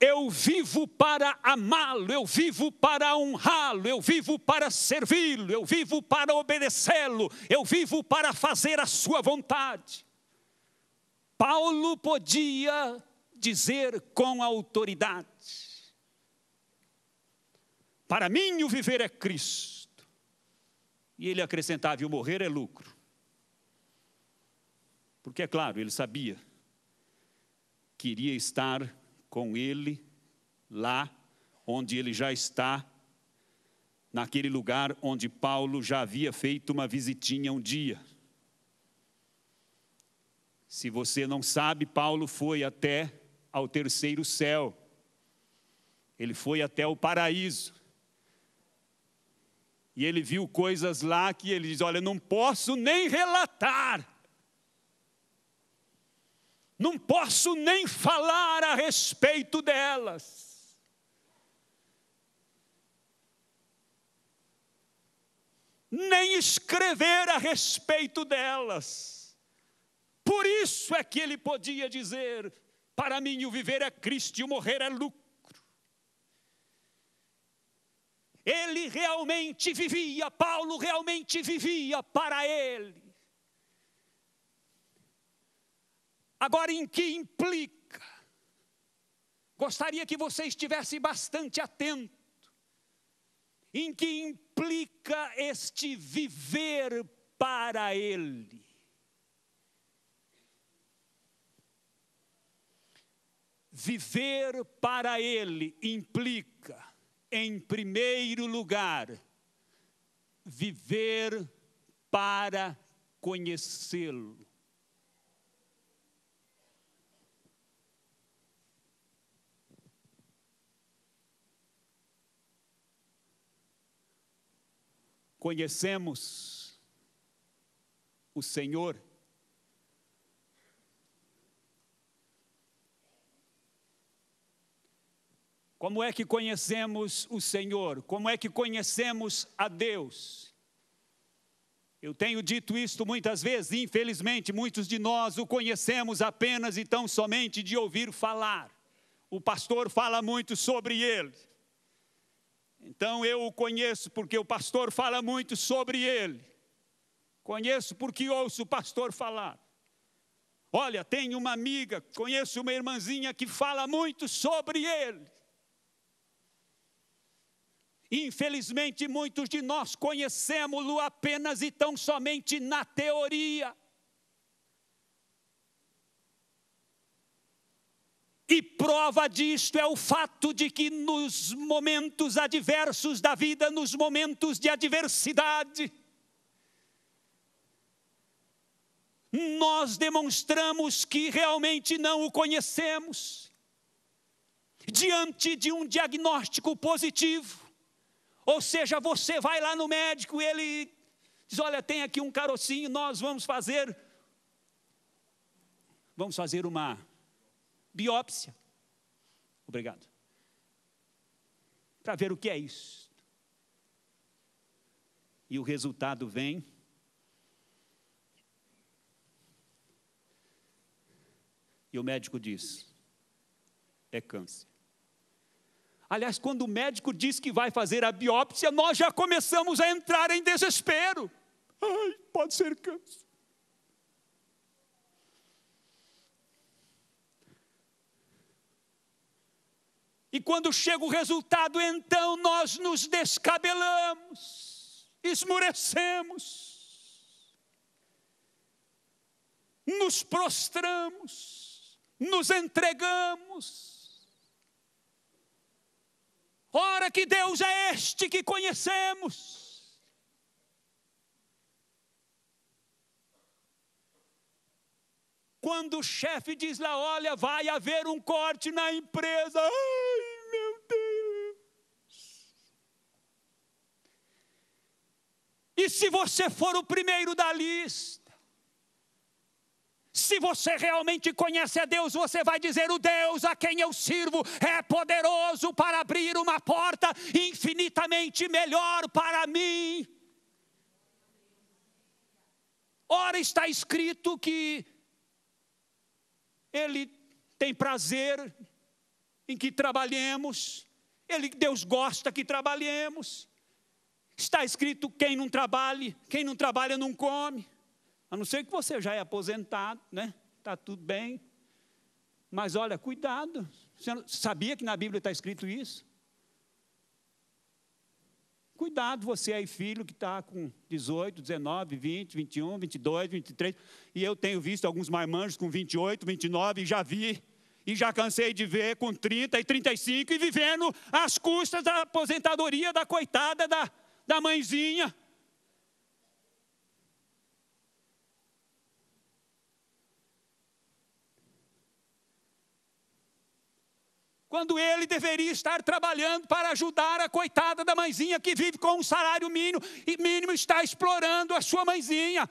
Eu vivo para amá-lo, eu vivo para honrá-lo, eu vivo para servi-lo, eu vivo para obedecê-lo, eu vivo para fazer a sua vontade. Paulo podia dizer com autoridade: Para mim o viver é Cristo. E ele acrescentava: e o morrer é lucro. Porque, é claro, ele sabia que iria estar com Ele lá onde ele já está, naquele lugar onde Paulo já havia feito uma visitinha um dia. Se você não sabe, Paulo foi até ao terceiro céu, ele foi até o paraíso. E ele viu coisas lá que ele diz: Olha, não posso nem relatar não posso nem falar a respeito delas. Nem escrever a respeito delas. Por isso é que ele podia dizer: para mim o viver é Cristo e o morrer é lucro. Ele realmente vivia, Paulo realmente vivia para ele. Agora, em que implica? Gostaria que você estivesse bastante atento. Em que implica este viver para Ele? Viver para Ele implica, em primeiro lugar, viver para conhecê-lo. conhecemos o Senhor. Como é que conhecemos o Senhor? Como é que conhecemos a Deus? Eu tenho dito isto muitas vezes, infelizmente muitos de nós o conhecemos apenas e tão somente de ouvir falar. O pastor fala muito sobre ele. Então eu o conheço porque o pastor fala muito sobre ele. Conheço porque ouço o pastor falar. Olha, tenho uma amiga, conheço uma irmãzinha que fala muito sobre ele. Infelizmente, muitos de nós conhecemos-lo apenas e tão somente na teoria. E prova disto é o fato de que nos momentos adversos da vida, nos momentos de adversidade, nós demonstramos que realmente não o conhecemos. Diante de um diagnóstico positivo, ou seja, você vai lá no médico e ele diz: Olha, tem aqui um carocinho, nós vamos fazer. Vamos fazer uma biópsia. Obrigado. Para ver o que é isso. E o resultado vem. E o médico diz: é câncer. Aliás, quando o médico diz que vai fazer a biópsia, nós já começamos a entrar em desespero. Ai, pode ser câncer. E quando chega o resultado, então nós nos descabelamos, esmurecemos, nos prostramos, nos entregamos. Ora, que Deus é este que conhecemos. Quando o chefe diz lá, olha, vai haver um corte na empresa. Ah! E se você for o primeiro da lista, se você realmente conhece a Deus, você vai dizer: O Deus a quem eu sirvo é poderoso para abrir uma porta infinitamente melhor para mim. Ora, está escrito que Ele tem prazer em que trabalhemos, Ele, Deus gosta que trabalhemos. Está escrito: quem não trabalha, quem não trabalha não come. A não ser que você já é aposentado, né? Está tudo bem. Mas olha, cuidado. Você sabia que na Bíblia está escrito isso? Cuidado, você aí, filho, que está com 18, 19, 20, 21, 22, 23. E eu tenho visto alguns marmanjos com 28, 29 e já vi. E já cansei de ver com 30 e 35 e vivendo às custas da aposentadoria da coitada da, da mãezinha. Quando ele deveria estar trabalhando para ajudar a coitada da mãezinha que vive com um salário mínimo e mínimo está explorando a sua mãezinha.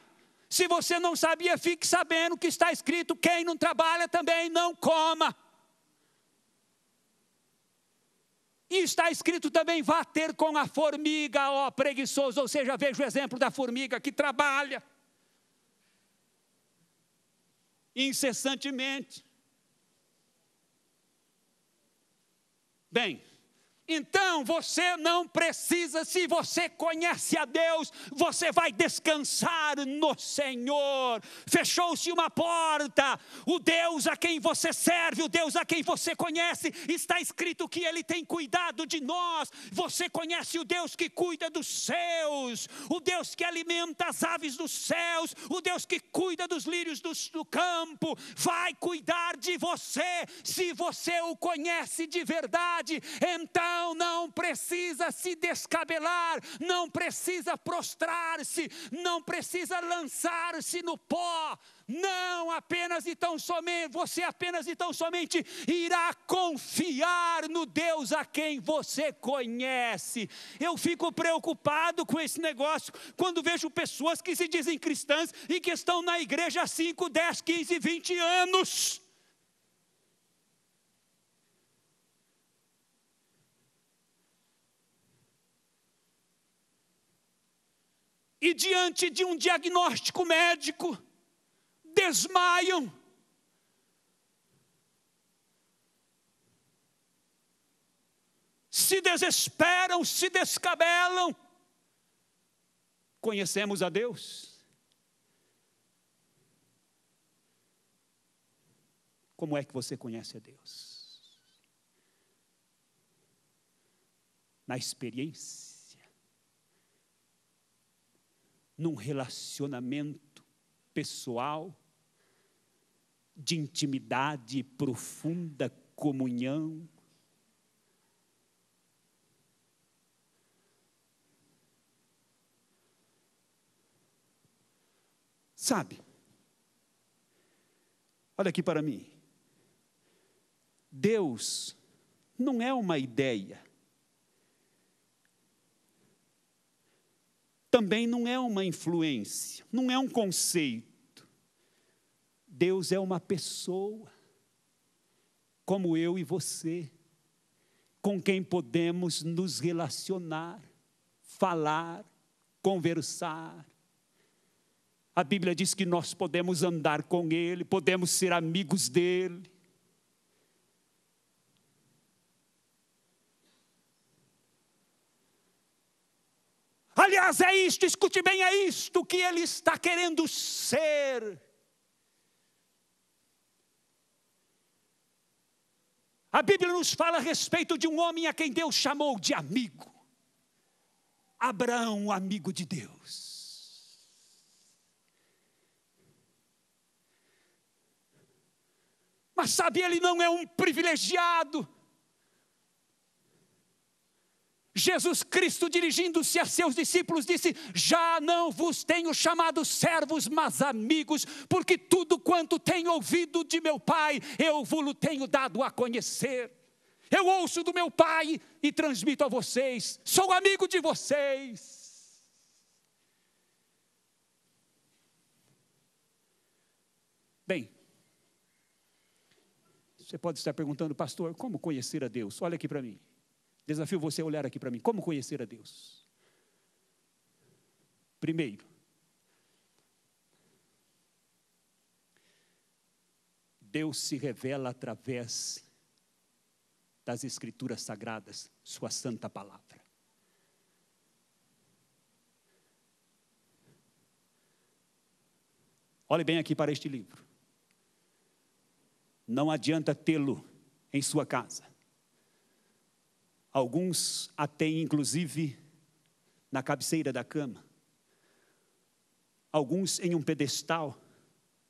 Se você não sabia, fique sabendo que está escrito: quem não trabalha também não coma. está escrito também: vá ter com a formiga, ó preguiçoso. Ou seja, veja o exemplo da formiga que trabalha incessantemente. Bem, então você não precisa, se você conhece a Deus, você vai descansar no Senhor. Fechou-se uma porta, o Deus a quem você serve, o Deus a quem você conhece, está escrito que Ele tem cuidado de nós. Você conhece o Deus que cuida dos seus, o Deus que alimenta as aves dos céus, o Deus que cuida dos lírios do campo, vai cuidar de você, se você o conhece de verdade. Então, não precisa se descabelar, não precisa prostrar-se, não precisa lançar-se no pó. Não apenas e tão somente, você apenas e tão somente irá confiar no Deus a quem você conhece. Eu fico preocupado com esse negócio quando vejo pessoas que se dizem cristãs e que estão na igreja há 5, 10, 15, 20 anos e diante de um diagnóstico médico desmaiam. Se desesperam, se descabelam. Conhecemos a Deus. Como é que você conhece a Deus? Na experiência num relacionamento pessoal, de intimidade profunda, comunhão. Sabe? Olha aqui para mim. Deus não é uma ideia. também não é uma influência, não é um conceito. Deus é uma pessoa, como eu e você, com quem podemos nos relacionar, falar, conversar. A Bíblia diz que nós podemos andar com Ele, podemos ser amigos dEle Aliás, é isto, escute bem, é isto que ele está querendo ser. A Bíblia nos fala a respeito de um homem a quem Deus chamou de amigo. Abraão, amigo de Deus. Mas sabe, ele não é um privilegiado. Jesus Cristo, dirigindo-se a seus discípulos, disse: Já não vos tenho chamado servos, mas amigos, porque tudo quanto tenho ouvido de meu Pai, eu vos tenho dado a conhecer. Eu ouço do meu Pai e transmito a vocês, sou amigo de vocês. Bem, você pode estar perguntando, pastor, como conhecer a Deus? Olha aqui para mim. Desafio você a olhar aqui para mim. Como conhecer a Deus? Primeiro, Deus se revela através das Escrituras Sagradas, Sua Santa Palavra. Olhe bem aqui para este livro. Não adianta tê-lo em sua casa Alguns a têm, inclusive, na cabeceira da cama. Alguns em um pedestal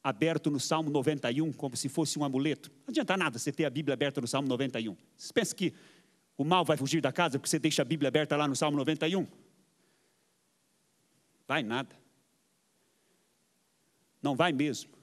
aberto no Salmo 91, como se fosse um amuleto. Não adianta nada você ter a Bíblia aberta no Salmo 91. Você pensa que o mal vai fugir da casa porque você deixa a Bíblia aberta lá no Salmo 91? Vai nada. Não vai mesmo.